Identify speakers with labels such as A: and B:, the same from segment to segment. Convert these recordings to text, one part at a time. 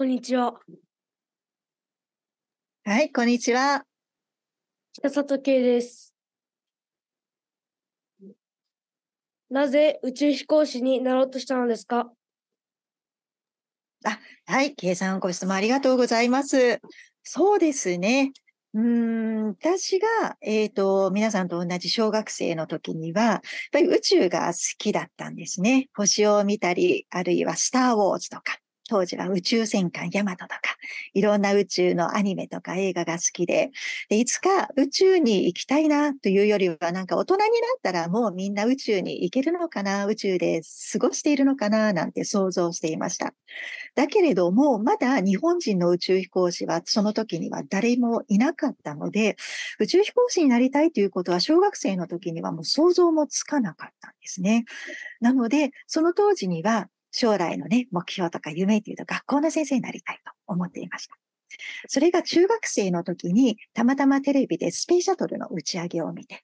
A: こんにちは。はい、こんにちは。北里圭です。なぜ宇宙飛行士になろうとしたのですかあ、はい、計算ご質問ありがとうございます。そうですね。うん、私が、えっ、ー、と、皆さんと同じ小学生の時には、やっぱり宇宙が好きだったんですね。星を見たり、あるいはスターウォーズとか、当時は宇宙戦艦ヤマトとか、いろんな宇宙のアニメとか映画が好きで、でいつか宇宙に行きたいなというよりは、なんか大人になったらもうみんな宇宙に行けるのかな、宇宙で過ごしているのかな、なんて想像していました。だけれども、まだ日本人の宇宙飛行士はその時には誰もいなかったので、宇宙飛行士になりたいということは小学生の時にはもう想像もつかなかったんですね。なので、その当時には将来のね、目標とか夢っていうと学校の先生になりたいと思っていました。それが中学生の時にたまたまテレビでスペースシャトルの打ち上げを見て、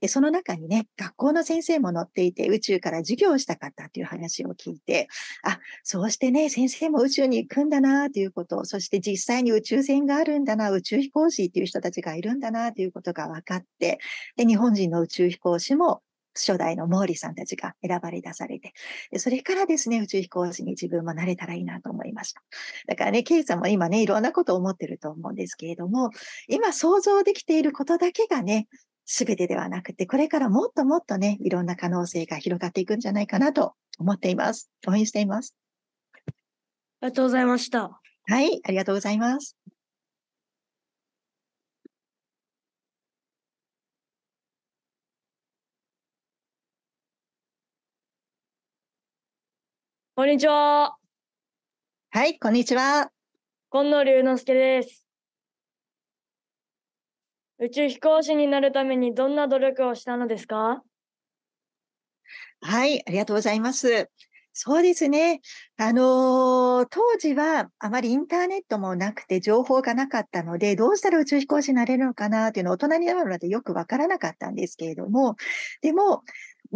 A: でその中にね、学校の先生も乗っていて宇宙から授業をしたかったという話を聞いて、あ、そうしてね、先生も宇宙に行くんだなということを、そして実際に宇宙船があるんだな、宇宙飛行士っていう人たちがいるんだなということが分かって、で、日本人の宇宙飛行士も初代のモーリーさんたちが選ばれ出されて、でそれからですね、宇宙飛行士に自分もなれたらいいなと思いました。だからね、ケイさんも今ね、いろんなことを思ってると思うんですけれども、今想像できていることだけがね、全てではなくて、これからもっともっとね、いろんな可能性が広がっていくんじゃないかなと思っています。応援しています。ありがとうございました。はい、ありがとうございます。こんにちは。はい、こんにちは。今野龍之介です。宇宙飛行士になるためにどんな努力をしたのですかはい、ありがとうございます。そうですね。あのー、当時はあまりインターネットもなくて情報がなかったので、どうしたら宇宙飛行士になれるのかなっていうのを大人になるまでよくわからなかったんですけれども、でも、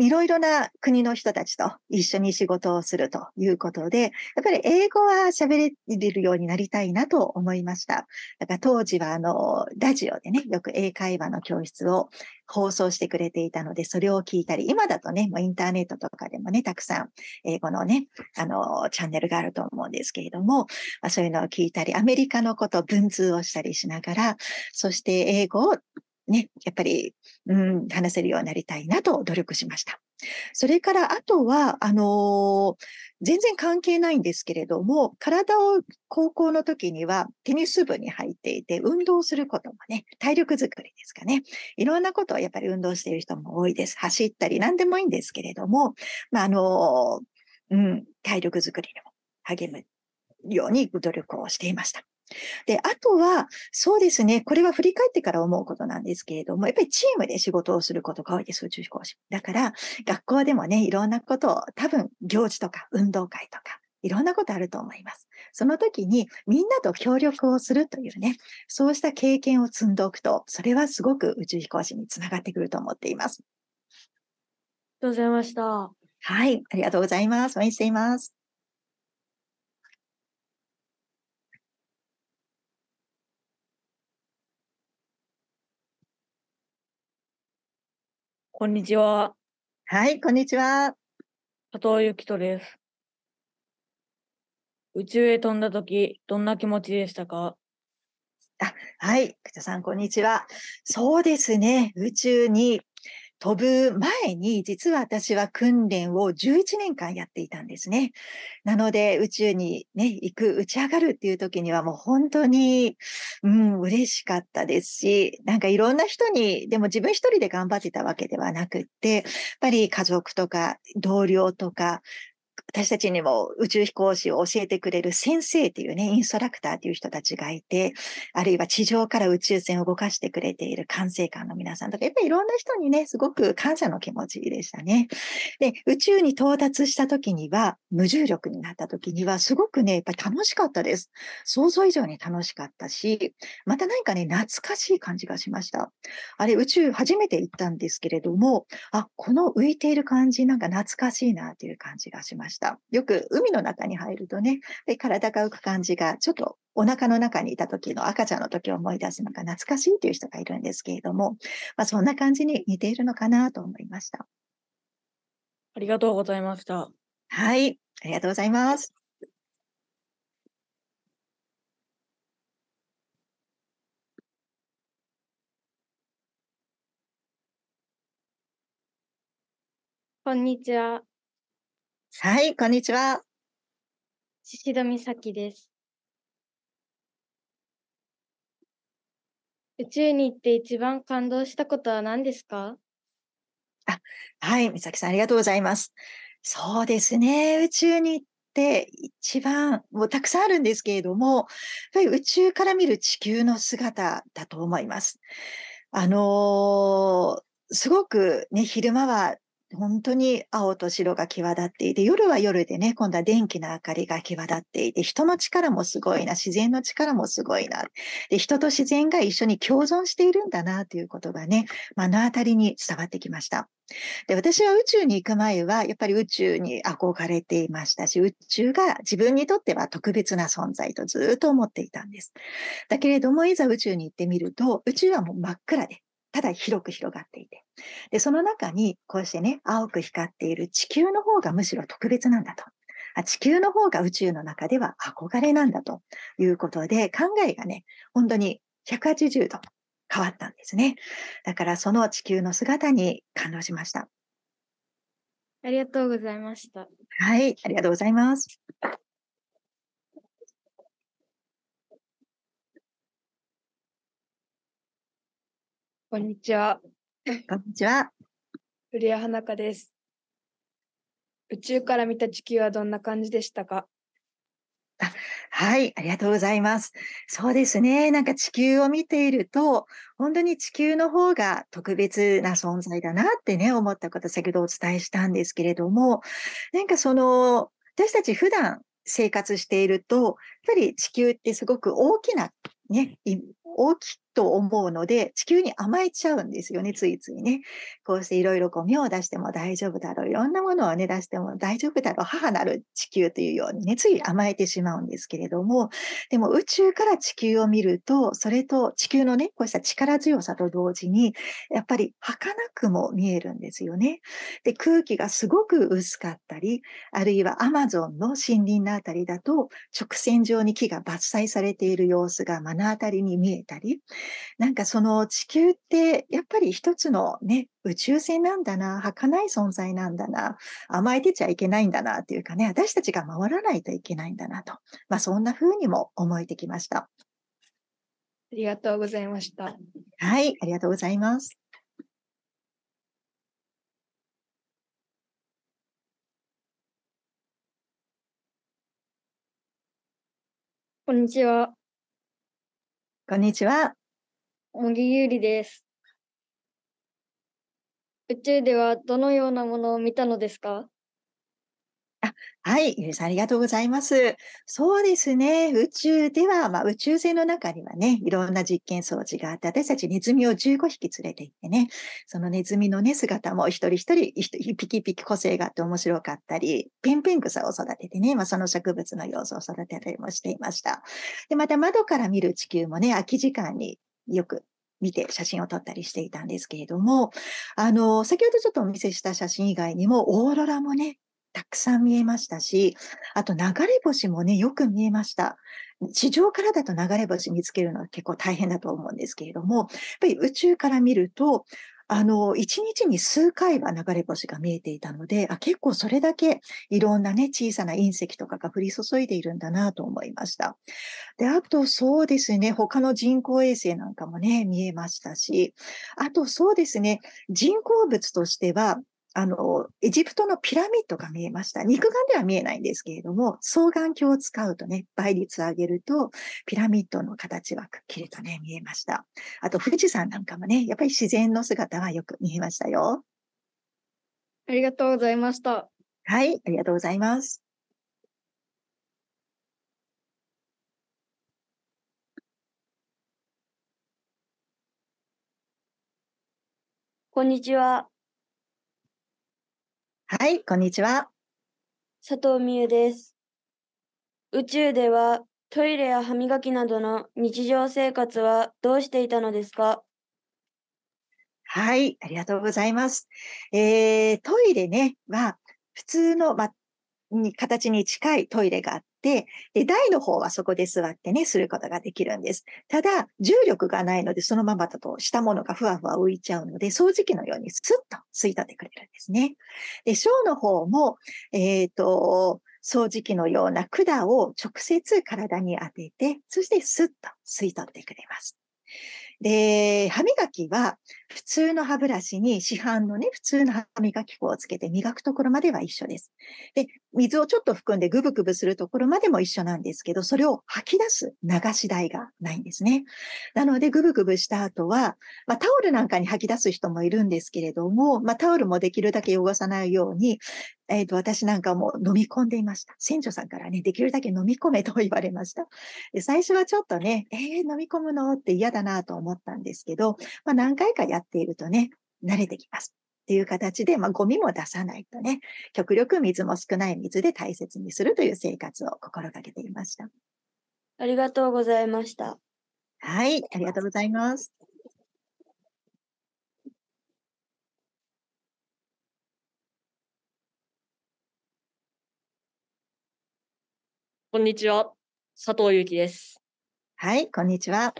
A: いろいろな国の人たちと一緒に仕事をするということで、やっぱり英語は喋れるようになりたいなと思いました。だから当時はあの、ラジオでね、よく英会話の教室を放送してくれていたので、それを聞いたり、今だとね、もうインターネットとかでもね、たくさん英語のね、あの、チャンネルがあると思うんですけれども、まあ、そういうのを聞いたり、アメリカのこと、文通をしたりしながら、そして英語をね、やっぱり、うん、話せるようになりたいなと努力しました。それから、あとは、あのー、全然関係ないんですけれども、体を高校の時にはテニス部に入っていて、運動することもね、体力づくりですかね。いろんなことをやっぱり運動している人も多いです。走ったり、何でもいいんですけれども、まあ、あのー、うん、体力づくりにも励むように努力をしていました。で、あとは、そうですね、これは振り返ってから思うことなんですけれども、やっぱりチームで仕事をすることが多いです、宇宙飛行士。だから、学校でもね、いろんなことを、多分、行事とか、運動会とか、いろんなことあると思います。その時にみんなと協力をするというね、そうした経験を積んでおくと、それはすごく宇宙飛行士につながってくると思っています。ありがとうございました。はい、ありがとうございます。応援しています。こんにちは。はい、こんにちは。佐藤幸人です。宇宙へ飛んだ時、どんな気持ちでしたかあはい、久田さん、こんにちは。そうですね、宇宙に飛ぶ前に、実は私は訓練を11年間やっていたんですね。なので、宇宙にね、行く、打ち上がるっていう時にはもう本当に、うん、嬉しかったですし、なんかいろんな人に、でも自分一人で頑張ってたわけではなくって、やっぱり家族とか同僚とか、私たちにも宇宙飛行士を教えてくれる先生っていうね、インストラクターという人たちがいて、あるいは地上から宇宙船を動かしてくれている管制官の皆さんとか、やっぱりいろんな人にね、すごく感謝の気持ちでしたね。で、宇宙に到達した時には、無重力になった時には、すごくね、やっぱり楽しかったです。想像以上に楽しかったし、また何かね、懐かしい感じがしました。あれ、宇宙初めて行ったんですけれども、あ、この浮いている感じなんか懐かしいなという感じがしました。した。よく海の中に入るとね、体が浮く感じが、ちょっとお腹の中にいた時の赤ちゃんの時を思い出すのが懐かしいという人がいるんですけれども、まあ、そんな感じに似ているのかなと思いました。ありがとうございました。はい、ありがとうございます。こんにちは。はい、こんにちは。宍戸美咲です。宇宙に行って一番感動したことは何ですかあ、はい、美咲さんありがとうございます。そうですね、宇宙に行って一番、もうたくさんあるんですけれども、やっぱり宇宙から見る地球の姿だと思います。あのーすごくね、昼間は本当に青と白が際立っていて、夜は夜でね、今度は電気の明かりが際立っていて、人の力もすごいな、自然の力もすごいな。で人と自然が一緒に共存しているんだな、ということがね、目の当たりに伝わってきました。で私は宇宙に行く前は、やっぱり宇宙に憧れていましたし、宇宙が自分にとっては特別な存在とずっと思っていたんです。だけれども、いざ宇宙に行ってみると、宇宙はもう真っ暗で、ただ広く広がっていて。で、その中に、こうしてね、青く光っている地球の方がむしろ特別なんだと。地球の方が宇宙の中では憧れなんだということで、考えがね、本当に180度変わったんですね。だからその地球の姿に感動しました。ありがとうございました。はい、ありがとうございます。こんにちは。こんにちは。古谷花香です。宇宙から見た地球はどんな感じでしたかはい、ありがとうございます。そうですね。なんか地球を見ていると、本当に地球の方が特別な存在だなってね、思ったこと、先ほどお伝えしたんですけれども、なんかその、私たち普段生活していると、やっぱり地球ってすごく大きな、ね、大きと思うので、地球に甘えちゃうんですよね、ついついね。こうしていろいろう、妙を出しても大丈夫だろう、いろんなものをね、出しても大丈夫だろう、母なる地球というようにね、つい甘えてしまうんですけれども、でも宇宙から地球を見ると、それと地球のね、こうした力強さと同時に、やっぱり儚くも見えるんですよね。で、空気がすごく薄かったり、あるいはアマゾンの森林のあたりだと、直線上に木が伐採されている様子が目の当たりに見えたり、なんかその地球ってやっぱり一つのね、宇宙船なんだな、儚い存在なんだな、甘えてちゃいけないんだなっていうかね、私たちが回らないといけないんだなと、まあそんな風にも思えてきました。ありがとうございました。はい、ありがとうございます。こんにちは。こんにちは。茂木優里です。宇宙ではどのようなものを見たのですかあはい、ゆりさんありがとうございます。そうですね、宇宙では、まあ、宇宙船の中にはね、いろんな実験装置があって、私たちネズミを15匹連れて行ってね、そのネズミのね、姿も一人一人、一匹一匹個性があって面白かったり、ペンペン草を育ててね、まあ、その植物の様子を育てたりもしていました。で、また窓から見る地球もね、空き時間によく見て写真を撮ったりしていたんですけれども、あの、先ほどちょっとお見せした写真以外にも、オーロラもね、たくさん見えましたし、あと流れ星もね、よく見えました。地上からだと流れ星見つけるのは結構大変だと思うんですけれども、やっぱり宇宙から見ると、あの、一日に数回は流れ星が見えていたので、あ結構それだけいろんなね、小さな隕石とかが降り注いでいるんだなと思いました。で、あとそうですね、他の人工衛星なんかもね、見えましたし、あとそうですね、人工物としては、あの、エジプトのピラミッドが見えました。肉眼では見えないんですけれども、双眼鏡を使うとね、倍率を上げると、ピラミッドの形はくっきりとね、見えました。あと、富士山なんかもね、やっぱり自然の姿はよく見えましたよ。ありがとうございました。はい、ありがとうございます。こんにちは。はい、こんにちは。佐藤美優です。宇宙ではトイレや歯磨きなどの日常生活はどうしていたのですかはい、ありがとうございます。えー、トイレね、は、まあ、普通の、まあ、に形に近いトイレがあって、で、台の方はそこで座ってね、することができるんです。ただ、重力がないので、そのままだとしたものがふわふわ浮いちゃうので、掃除機のようにスッと吸い取ってくれるんですね。で、小の方も、えっ、ー、と、掃除機のような管を直接体に当てて、そしてスッと吸い取ってくれます。で、歯磨きは普通の歯ブラシに市販のね、普通の歯磨き粉をつけて磨くところまでは一緒です。で、水をちょっと含んでグブグブするところまでも一緒なんですけど、それを吐き出す流し台がないんですね。なので、グブグブした後は、まあ、タオルなんかに吐き出す人もいるんですけれども、まあ、タオルもできるだけ汚さないように、えー、と、私なんかも飲み込んでいました。船長さんからね、できるだけ飲み込めと言われました。で最初はちょっとね、えー、飲み込むのって嫌だなと思ったんですけど、まあ、何回かやっているとね、慣れてきます。っていう形で、まあ、ゴミも出さないとね、極力水も少ない水で大切にするという生活を心がけていました。ありがとうございました。はい、ありがとうございます。こんにちは。佐藤ゆきです。はい、こんにちは。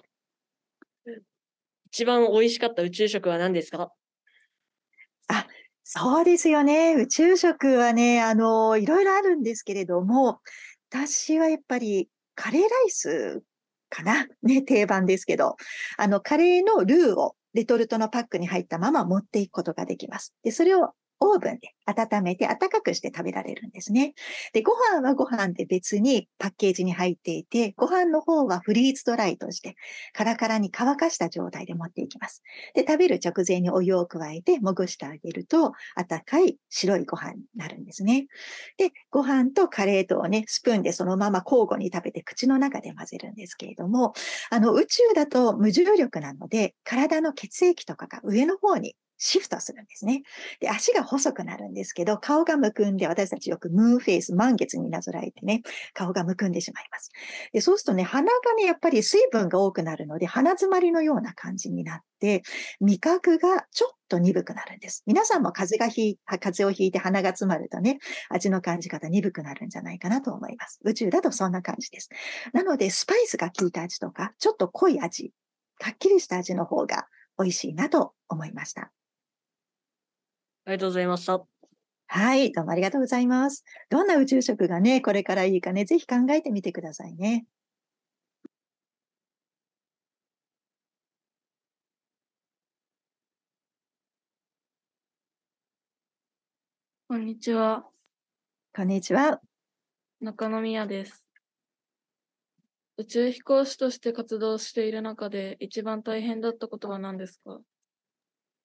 A: 一番美味しかった宇宙食は何ですかあ、そうですよね。宇宙食はね、あの、いろいろあるんですけれども、私はやっぱりカレーライスかな。ね、定番ですけど。あの、カレーのルーをレトルトのパックに入ったまま持っていくことができます。で、それをオーブンで温めて温かくして食べられるんですね。で、ご飯はご飯で別にパッケージに入っていて、ご飯の方はフリーズドライとして、カラカラに乾かした状態で持っていきます。で、食べる直前にお湯を加えて、もぐしてあげると、温かい白いご飯になるんですね。で、ご飯とカレーとをね、スプーンでそのまま交互に食べて口の中で混ぜるんですけれども、あの、宇宙だと無重力なので、体の血液とかが上の方にシフトするんですね。で、足が細くなるんですけど、顔がむくんで、私たちよくムーンフェイス、満月になぞらえてね、顔がむくんでしまいます。で、そうするとね、鼻がね、やっぱり水分が多くなるので、鼻詰まりのような感じになって、味覚がちょっと鈍くなるんです。皆さんも風がひ、風邪をひいて鼻が詰まるとね、味の感じ方鈍くなるんじゃないかなと思います。宇宙だとそんな感じです。なので、スパイスが効いた味とか、ちょっと濃い味、はっきりした味の方が美味しいなと思いました。ありがとうございました。はい、どうもありがとうございます。どんな宇宙食がね、これからいいかね、ぜひ考えてみてくださいね。こんにちは。こんにちは。中野宮です。宇宙飛行士として活動している中で一番大変だったことは何ですか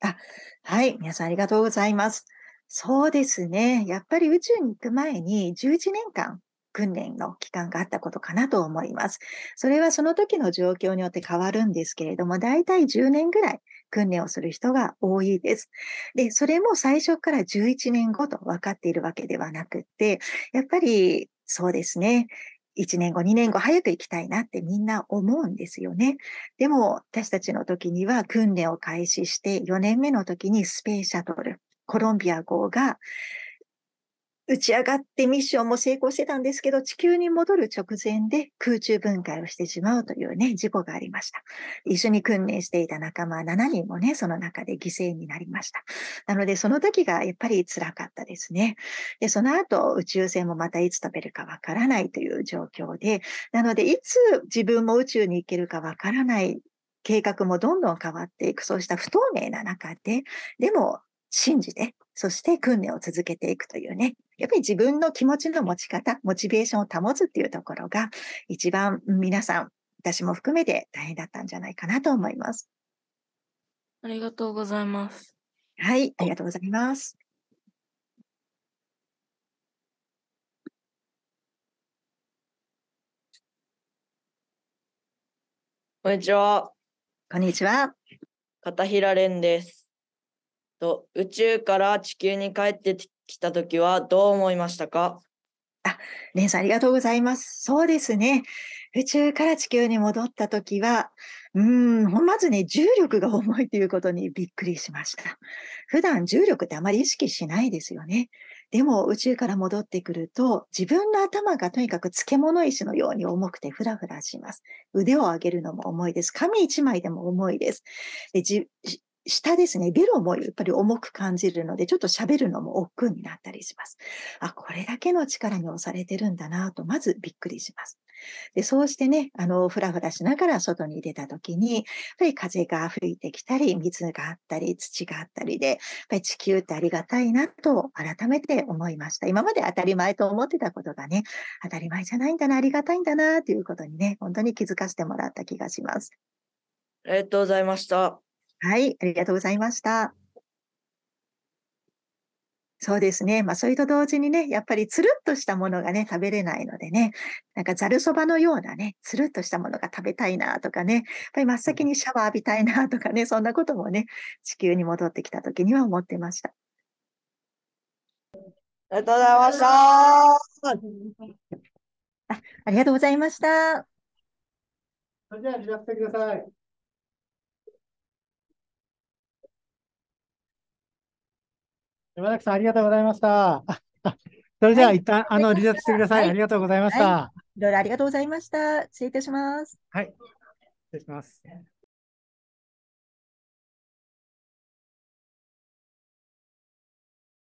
A: あ、はい。皆さんありがとうございます。そうですね。やっぱり宇宙に行く前に11年間訓練の期間があったことかなと思います。それはその時の状況によって変わるんですけれども、だいたい10年ぐらい訓練をする人が多いです。で、それも最初から11年後と分かっているわけではなくって、やっぱりそうですね。1年後、2年後、早く行きたいなってみんな思うんですよね。でも、私たちの時には訓練を開始して、4年目の時にスペーシャトル、コロンビア号が打ち上がってミッションも成功してたんですけど、地球に戻る直前で空中分解をしてしまうというね、事故がありました。一緒に訓練していた仲間7人もね、その中で犠牲になりました。なので、その時がやっぱり辛かったですね。で、その後、宇宙船もまたいつ飛べるかわからないという状況で、なので、いつ自分も宇宙に行けるかわからない計画もどんどん変わっていく、そうした不透明な中で、でも信じてそして訓練を続けていくというね、やっぱり自分の気持ちの持ち方、モチベーションを保つっていうところが、一番皆さん、私も含めて大変だったんじゃないかなと思います。ありがとうございます。はい、ありがとうございます。こんにちは。こんにちは。片平蓮です。と宇宙から地球に帰ってきた時はどう思いましたかあ、レンさんありがとうございます。そうですね。宇宙から地球に戻った時は、うん、まずね、重力が重いということにびっくりしました。普段重力ってあまり意識しないですよね。でも宇宙から戻ってくると、自分の頭がとにかく漬物石のように重くてふらふらします。腕を上げるのも重いです。紙一枚でも重いです。で下ですね、ベロもやっぱり重く感じるので、ちょっと喋るのも億劫になったりします。あ、これだけの力に押されてるんだなと、まずびっくりします。で、そうしてね、あの、ふらふらしながら外に出た時に、やっぱり風が吹いてきたり、水があったり、土があったりで、やっぱり地球ってありがたいなと改めて思いました。今まで当たり前と思ってたことがね、当たり前じゃないんだな、ありがたいんだな、ということにね、本当に気づかせてもらった気がします。ありがとうございました。はい、ありがとうございました。そうですね。まあ、それと同時にね、やっぱりつるっとしたものがね、食べれないのでね、なんかざるそばのようなね、つるっとしたものが食べたいなとかね、やっぱり真っ先にシャワー浴びたいなとかね、そんなこともね、地球に戻ってきた時には思ってました。ありがとうございました。あありがとうございました。それでは、リラックスしてください。山崎さん、ありがとうございました。それでは、はい、一旦、あの、離脱してくださいはい、ありがとうございました、はい。いろいろありがとうございました。失礼いたします。はい。失礼します。